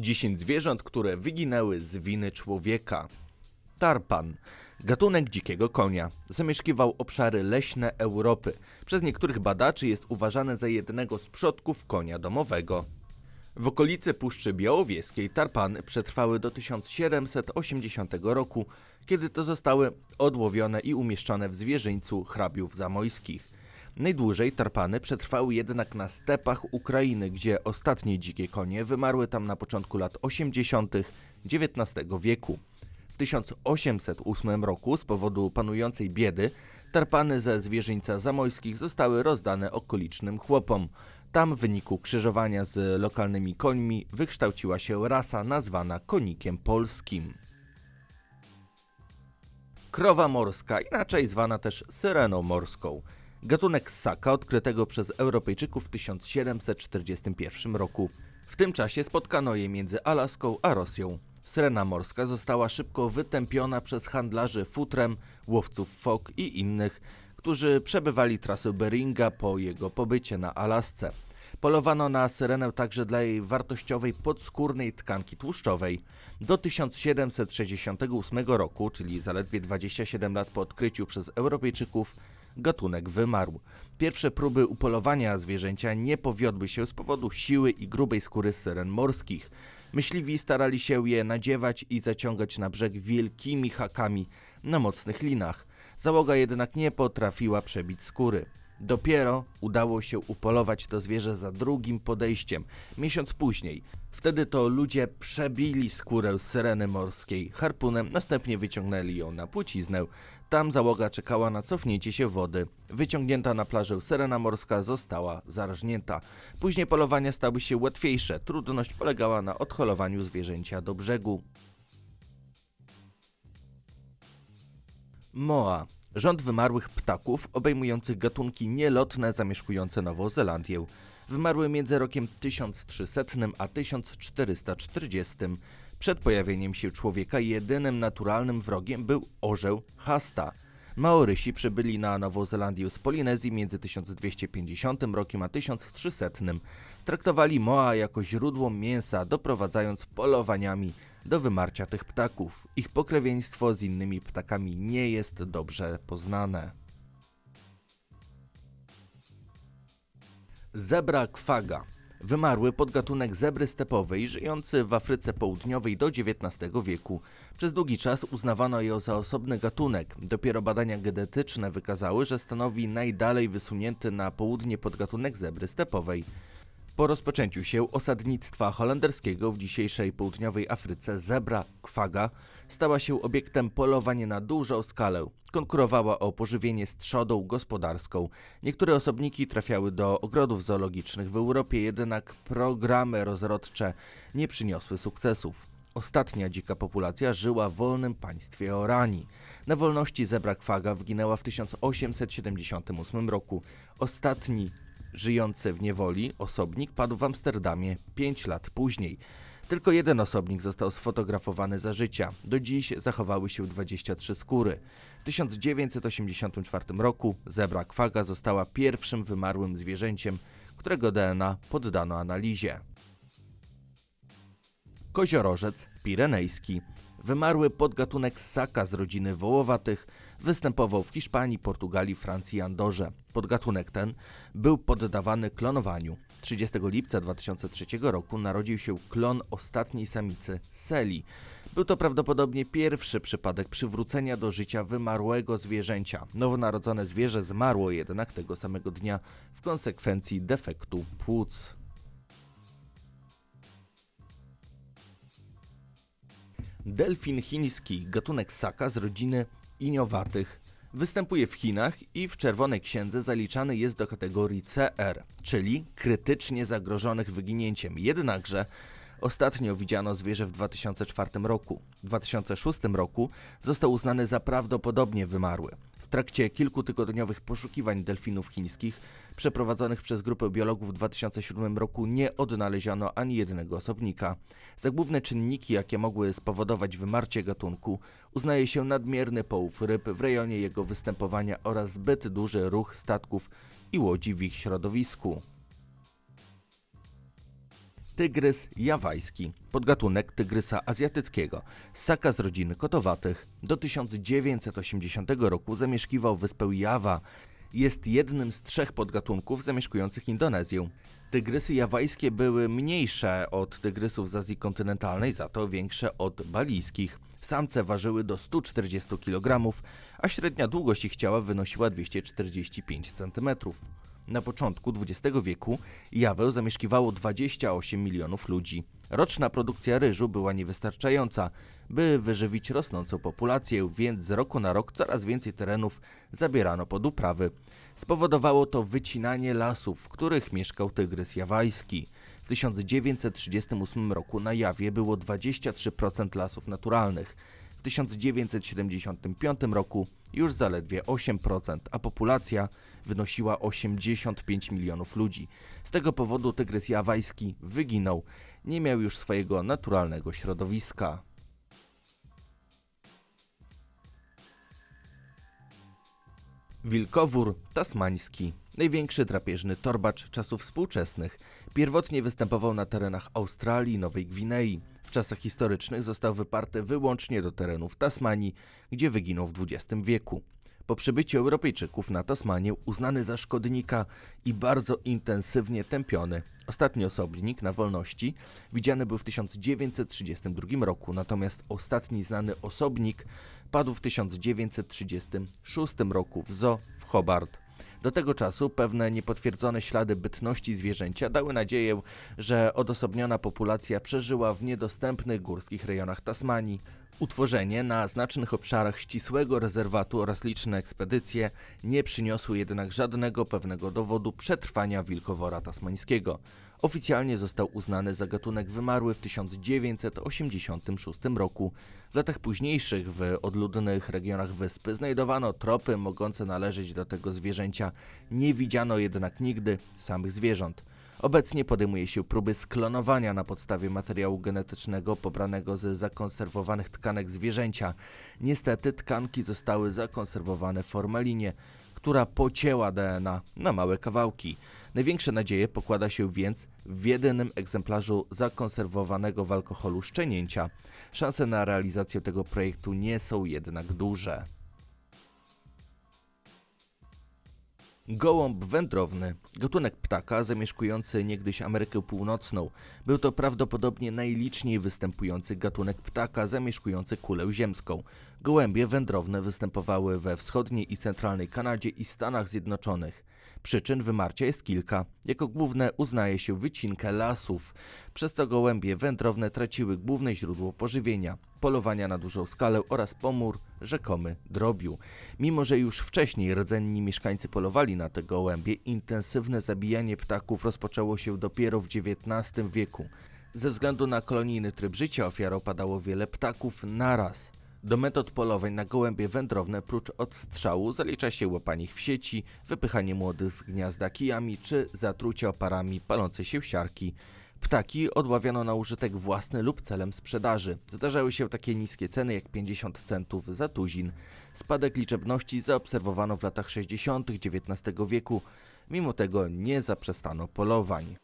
10 zwierząt, które wyginęły z winy człowieka. Tarpan. Gatunek dzikiego konia. Zamieszkiwał obszary leśne Europy. Przez niektórych badaczy jest uważany za jednego z przodków konia domowego. W okolicy Puszczy Białowieskiej tarpany przetrwały do 1780 roku, kiedy to zostały odłowione i umieszczone w zwierzyńcu hrabiów zamojskich. Najdłużej tarpany przetrwały jednak na stepach Ukrainy, gdzie ostatnie dzikie konie wymarły tam na początku lat 80. XIX wieku. W 1808 roku z powodu panującej biedy tarpany ze zwierzyńca zamojskich zostały rozdane okolicznym chłopom. Tam w wyniku krzyżowania z lokalnymi końmi wykształciła się rasa nazwana konikiem polskim. Krowa morska, inaczej zwana też syreną morską gatunek ssaka odkrytego przez Europejczyków w 1741 roku. W tym czasie spotkano je między Alaską a Rosją. Srena morska została szybko wytępiona przez handlarzy futrem, łowców fok i innych, którzy przebywali trasę Beringa po jego pobycie na Alasce. Polowano na syrenę także dla jej wartościowej podskórnej tkanki tłuszczowej. Do 1768 roku, czyli zaledwie 27 lat po odkryciu przez Europejczyków gatunek wymarł. Pierwsze próby upolowania zwierzęcia nie powiodły się z powodu siły i grubej skóry syren morskich. Myśliwi starali się je nadziewać i zaciągać na brzeg wielkimi hakami na mocnych linach. Załoga jednak nie potrafiła przebić skóry. Dopiero udało się upolować to zwierzę za drugim podejściem, miesiąc później. Wtedy to ludzie przebili skórę syreny morskiej harpunem, następnie wyciągnęli ją na płciznę. Tam załoga czekała na cofnięcie się wody. Wyciągnięta na plażę syrena morska została zarażnięta. Później polowania stały się łatwiejsze, trudność polegała na odholowaniu zwierzęcia do brzegu. Moa Rząd wymarłych ptaków obejmujących gatunki nielotne zamieszkujące Nową Zelandię. Wymarły między rokiem 1300 a 1440. Przed pojawieniem się człowieka jedynym naturalnym wrogiem był orzeł Hasta. Maorysi przybyli na Nową Zelandię z Polinezji między 1250 rokiem a 1300. Traktowali Moa jako źródło mięsa, doprowadzając polowaniami do wymarcia tych ptaków. Ich pokrewieństwo z innymi ptakami nie jest dobrze poznane. Zebra kwaga wymarły podgatunek zebry stepowej żyjący w Afryce Południowej do XIX wieku. Przez długi czas uznawano ją za osobny gatunek. Dopiero badania genetyczne wykazały, że stanowi najdalej wysunięty na południe podgatunek zebry stepowej. Po rozpoczęciu się osadnictwa holenderskiego w dzisiejszej południowej Afryce zebra kwaga stała się obiektem polowania na dużą skalę. Konkurowała o pożywienie z trzodą gospodarską. Niektóre osobniki trafiały do ogrodów zoologicznych w Europie, jednak programy rozrodcze nie przyniosły sukcesów ostatnia dzika populacja żyła w wolnym państwie Orani. Na wolności zebra kwaga wyginęła w 1878 roku. Ostatni żyjący w niewoli osobnik padł w Amsterdamie 5 lat później. Tylko jeden osobnik został sfotografowany za życia. Do dziś zachowały się 23 skóry. W 1984 roku zebra kwaga została pierwszym wymarłym zwierzęciem, którego DNA poddano analizie. Koziorożec Pirenejski Wymarły podgatunek ssaka z rodziny wołowatych występował w Hiszpanii, Portugalii, Francji i Andorze. Podgatunek ten był poddawany klonowaniu. 30 lipca 2003 roku narodził się klon ostatniej samicy Seli. Był to prawdopodobnie pierwszy przypadek przywrócenia do życia wymarłego zwierzęcia. Nowonarodzone zwierzę zmarło jednak tego samego dnia w konsekwencji defektu płuc. Delfin chiński, gatunek saka z rodziny iniowatych. Występuje w Chinach i w Czerwonej Księdze zaliczany jest do kategorii CR, czyli krytycznie zagrożonych wyginięciem. Jednakże Ostatnio widziano zwierzę w 2004 roku. W 2006 roku został uznany za prawdopodobnie wymarły. W trakcie kilkutygodniowych poszukiwań delfinów chińskich Przeprowadzonych przez grupę biologów w 2007 roku nie odnaleziono ani jednego osobnika. Za główne czynniki, jakie mogły spowodować wymarcie gatunku, uznaje się nadmierny połów ryb w rejonie jego występowania oraz zbyt duży ruch statków i łodzi w ich środowisku tygrys jawajski, podgatunek tygrysa azjatyckiego, ssaka z rodziny kotowatych. Do 1980 roku zamieszkiwał wyspę Jawa, jest jednym z trzech podgatunków zamieszkujących Indonezję. Tygrysy jawajskie były mniejsze od tygrysów z Azji kontynentalnej, za to większe od balijskich. Samce ważyły do 140 kg, a średnia długość ich ciała wynosiła 245 cm. Na początku XX wieku Jawę zamieszkiwało 28 milionów ludzi. Roczna produkcja ryżu była niewystarczająca, by wyżywić rosnącą populację, więc z roku na rok coraz więcej terenów zabierano pod uprawy. Spowodowało to wycinanie lasów, w których mieszkał tygrys jawajski. W 1938 roku na Jawie było 23% lasów naturalnych. W 1975 roku już zaledwie 8%, a populacja wynosiła 85 milionów ludzi. Z tego powodu tygrys jawajski wyginął, nie miał już swojego naturalnego środowiska. Wilkowór tasmański. Największy drapieżny torbacz czasów współczesnych. Pierwotnie występował na terenach Australii i Nowej Gwinei. W czasach historycznych został wyparty wyłącznie do terenów Tasmanii, gdzie wyginął w XX wieku. Po przybyciu Europejczyków na Tasmanię uznany za szkodnika i bardzo intensywnie tępiony. Ostatni osobnik na wolności widziany był w 1932 roku, natomiast ostatni znany osobnik padł w 1936 roku w zoo w Hobart do tego czasu pewne niepotwierdzone ślady bytności zwierzęcia dały nadzieję, że odosobniona populacja przeżyła w niedostępnych górskich rejonach Tasmanii. Utworzenie na znacznych obszarach ścisłego rezerwatu oraz liczne ekspedycje nie przyniosły jednak żadnego pewnego dowodu przetrwania wilkowora tasmańskiego. Oficjalnie został uznany za gatunek wymarły w 1986 roku. W latach późniejszych w odludnych regionach wyspy znajdowano tropy mogące należeć do tego zwierzęcia. Nie widziano jednak nigdy samych zwierząt. Obecnie podejmuje się próby sklonowania na podstawie materiału genetycznego pobranego z zakonserwowanych tkanek zwierzęcia. Niestety tkanki zostały zakonserwowane w formalinie, która pocięła DNA na małe kawałki. Największe nadzieje pokłada się więc w jedynym egzemplarzu zakonserwowanego w alkoholu szczenięcia. Szanse na realizację tego projektu nie są jednak duże. Gołąb wędrowny, gatunek ptaka zamieszkujący niegdyś Amerykę Północną. Był to prawdopodobnie najliczniej występujący gatunek ptaka zamieszkujący kulę ziemską. Gołębie wędrowne występowały we wschodniej i centralnej Kanadzie i Stanach Zjednoczonych. Przyczyn wymarcia jest kilka. Jako główne uznaje się wycinkę lasów. Przez to gołębie wędrowne traciły główne źródło pożywienia, polowania na dużą skalę oraz pomór rzekomy drobiu. Mimo, że już wcześniej rdzenni mieszkańcy polowali na te gołębie, intensywne zabijanie ptaków rozpoczęło się dopiero w XIX wieku. Ze względu na kolonijny tryb życia ofiar opadało wiele ptaków naraz. Do metod polowań na gołębie wędrowne prócz odstrzału zalicza się łapanie ich w sieci, wypychanie młodych z gniazda kijami czy zatrucie oparami palącej się siarki. Ptaki odławiano na użytek własny lub celem sprzedaży. Zdarzały się takie niskie ceny jak 50 centów za tuzin. Spadek liczebności zaobserwowano w latach 60. XIX wieku. Mimo tego nie zaprzestano polowań.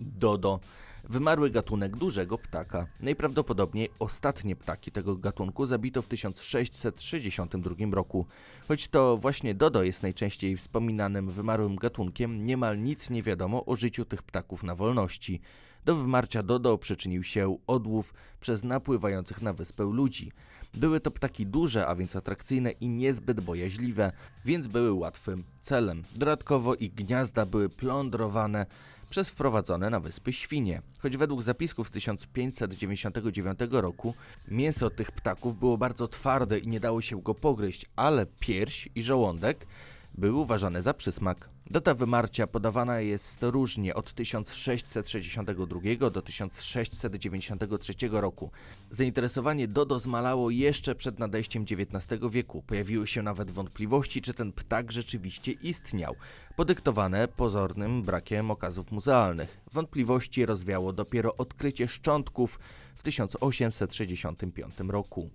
Dodo. Wymarły gatunek dużego ptaka. Najprawdopodobniej ostatnie ptaki tego gatunku zabito w 1662 roku. Choć to właśnie dodo jest najczęściej wspominanym wymarłym gatunkiem, niemal nic nie wiadomo o życiu tych ptaków na wolności. Do wymarcia Dodo przyczynił się odłów przez napływających na wyspę ludzi. Były to ptaki duże, a więc atrakcyjne i niezbyt bojaźliwe, więc były łatwym celem. Dodatkowo ich gniazda były plądrowane przez wprowadzone na wyspy świnie. Choć według zapisków z 1599 roku mięso tych ptaków było bardzo twarde i nie dało się go pogryźć, ale pierś i żołądek były uważane za przysmak. Data wymarcia podawana jest różnie od 1662 do 1693 roku. Zainteresowanie Dodo zmalało jeszcze przed nadejściem XIX wieku. Pojawiły się nawet wątpliwości, czy ten ptak rzeczywiście istniał, podyktowane pozornym brakiem okazów muzealnych. Wątpliwości rozwiało dopiero odkrycie szczątków w 1865 roku.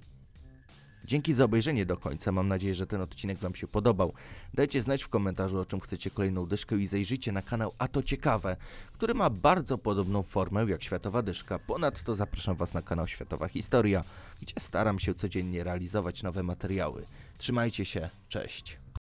Dzięki za obejrzenie do końca. Mam nadzieję, że ten odcinek Wam się podobał. Dajcie znać w komentarzu, o czym chcecie kolejną dyszkę i zajrzyjcie na kanał A to Ciekawe, który ma bardzo podobną formę jak Światowa Dyszka. Ponadto zapraszam Was na kanał Światowa Historia, gdzie staram się codziennie realizować nowe materiały. Trzymajcie się, cześć!